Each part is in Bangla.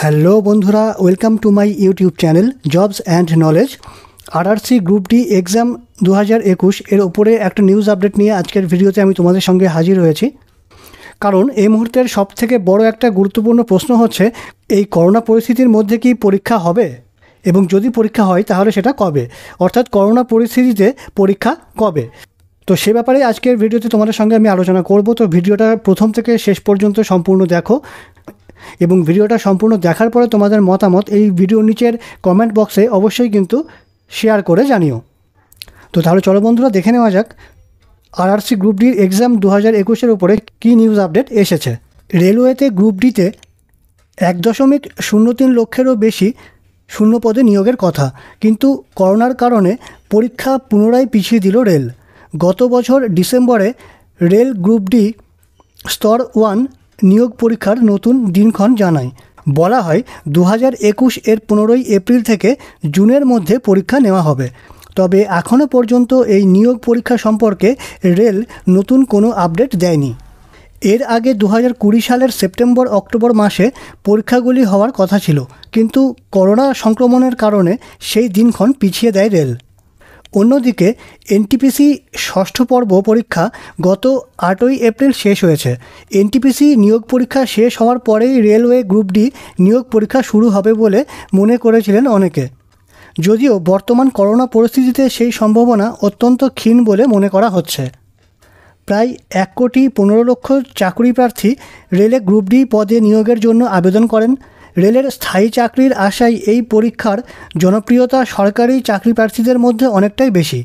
হ্যালো বন্ধুরা welcome to my YouTube channel jobs and knowledge RRC group D exam দু হাজার একুশ এর ওপরে একটা নিউজ আপডেট নিয়ে আজকের ভিডিওতে আমি তোমাদের সঙ্গে হাজির হয়েছি কারণ এই মুহূর্তের সব থেকে বড় একটা গুরুত্বপূর্ণ প্রশ্ন হচ্ছে এই করোনা পরিস্থিতির মধ্যে কি পরীক্ষা হবে এবং যদি পরীক্ষা হয় তাহলে সেটা কবে অর্থাৎ করোনা পরিস্থিতিতে পরীক্ষা কবে তো সে ব্যাপারে আজকের ভিডিওতে তোমাদের সঙ্গে আমি আলোচনা করব তো ভিডিওটা প্রথম থেকে শেষ পর্যন্ত সম্পূর্ণ দেখো এবং ভিডিওটা সম্পূর্ণ দেখার পরে তোমাদের মতামত এই ভিডিও নিচের কমেন্ট বক্সে অবশ্যই কিন্তু শেয়ার করে জানিও তো তাহলে চলো বন্ধুরা দেখে নেওয়া যাক আরআরসি গ্রুপ ডির এক্সাম দু হাজার একুশের উপরে কী নিউজ আপডেট এসেছে রেলওয়েতে গ্রুপ ডিতে এক দশমিক শূন্য তিন লক্ষেরও বেশি শূন্য পদে নিয়োগের কথা কিন্তু করোনার কারণে পরীক্ষা পুনরায় পিছিয়ে দিল রেল গত বছর ডিসেম্বরে রেল গ্রুপ ডি স্তর ওয়ান নিয়োগ পরীক্ষার নতুন দিনক্ষণ জানায় বলা হয় দু হাজার একুশ এর পনেরোই এপ্রিল থেকে জুনের মধ্যে পরীক্ষা নেওয়া হবে তবে এখনও পর্যন্ত এই নিয়োগ পরীক্ষা সম্পর্কে রেল নতুন কোনো আপডেট দেয়নি এর আগে দু কুড়ি সালের সেপ্টেম্বর অক্টোবর মাসে পরীক্ষাগুলি হওয়ার কথা ছিল কিন্তু করোনা সংক্রমণের কারণে সেই দিনক্ষণ পিছিয়ে দেয় রেল অন্যদিকে এনটিপিসি ষষ্ঠ পর্ব পরীক্ষা গত আটই এপ্রিল শেষ হয়েছে এনটিপিসি নিয়োগ পরীক্ষা শেষ হওয়ার পরেই রেলওয়ে গ্রুপ ডি নিয়োগ পরীক্ষা শুরু হবে বলে মনে করেছিলেন অনেকে যদিও বর্তমান করোনা পরিস্থিতিতে সেই সম্ভাবনা অত্যন্ত ক্ষীণ বলে মনে করা হচ্ছে প্রায় এক কোটি পনেরো লক্ষ চাকরি প্রার্থী রেলে গ্রুপ ডি পদে নিয়োগের জন্য আবেদন করেন রেলের স্থায়ী চাকরির আশায় এই পরীক্ষার জনপ্রিয়তা সরকারি চাকরি প্রার্থীদের মধ্যে অনেকটাই বেশি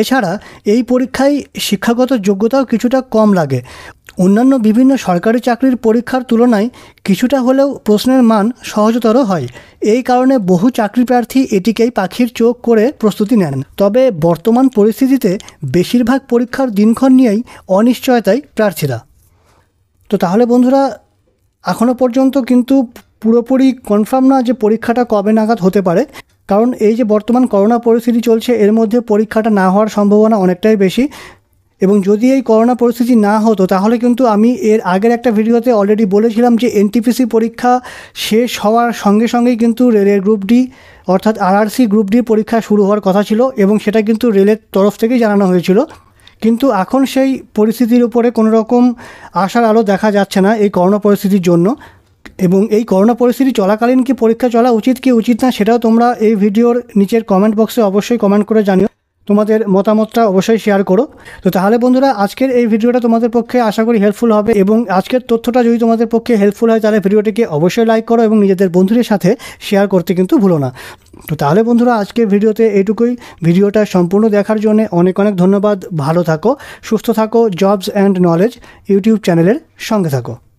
এছাড়া এই পরীক্ষায় শিক্ষাগত যোগ্যতাও কিছুটা কম লাগে অন্যান্য বিভিন্ন সরকারি চাকরির পরীক্ষার তুলনায় কিছুটা হলেও প্রশ্নের মান সহজতর হয় এই কারণে বহু চাকরি প্রার্থী এটিকেই পাখির চোখ করে প্রস্তুতি নেন তবে বর্তমান পরিস্থিতিতে বেশিরভাগ পরীক্ষার দিনক্ষণ নিয়েই অনিশ্চয়তায় প্রার্থীরা তো তাহলে বন্ধুরা এখনও পর্যন্ত কিন্তু পুরোপুরি কনফার্ম না যে পরীক্ষাটা কবে নাগাদ হতে পারে কারণ এই যে বর্তমান করোনা পরিস্থিতি চলছে এর মধ্যে পরীক্ষাটা না হওয়ার সম্ভাবনা অনেকটাই বেশি এবং যদি এই করোনা পরিস্থিতি না হতো তাহলে কিন্তু আমি এর আগের একটা ভিডিওতে অলরেডি বলেছিলাম যে এনটিপিসি পরীক্ষা শেষ হওয়ার সঙ্গে সঙ্গেই কিন্তু রেলের গ্রুপ ডি অর্থাৎ আরআরসি গ্রুপ ডির পরীক্ষা শুরু হওয়ার কথা ছিল এবং সেটা কিন্তু রেলের তরফ থেকেই জানানো হয়েছিল কিন্তু এখন সেই পরিস্থিতির উপরে কোনো রকম আশার আলো দেখা যাচ্ছে না এই করোনা পরিস্থিতির জন্য এবং এই করোনা পরিস্থিতি চলাকালীন কি পরীক্ষা চলা উচিত কি উচিত না সেটাও তোমরা এই ভিডিওর নিচের কমেন্ট বক্সে অবশ্যই কমেন্ট করে জানিও তোমাদের মতামতটা অবশ্যই শেয়ার করো তো তাহলে বন্ধুরা আজকের এই ভিডিওটা তোমাদের পক্ষে আশা করি হেল্পফুল হবে এবং আজকের তথ্যটা যদি তোমাদের পক্ষে হেল্পফুল হয় তাহলে ভিডিওটিকে অবশ্যই লাইক করো এবং নিজেদের বন্ধুদের সাথে শেয়ার করতে কিন্তু ভুলো না তো তাহলে বন্ধুরা আজকের ভিডিওতে এইটুকুই ভিডিওটা সম্পূর্ণ দেখার জন্য অনেক অনেক ধন্যবাদ ভালো থাকো সুস্থ থাকো জবস অ্যান্ড নলেজ ইউটিউব চ্যানেলের সঙ্গে থাকো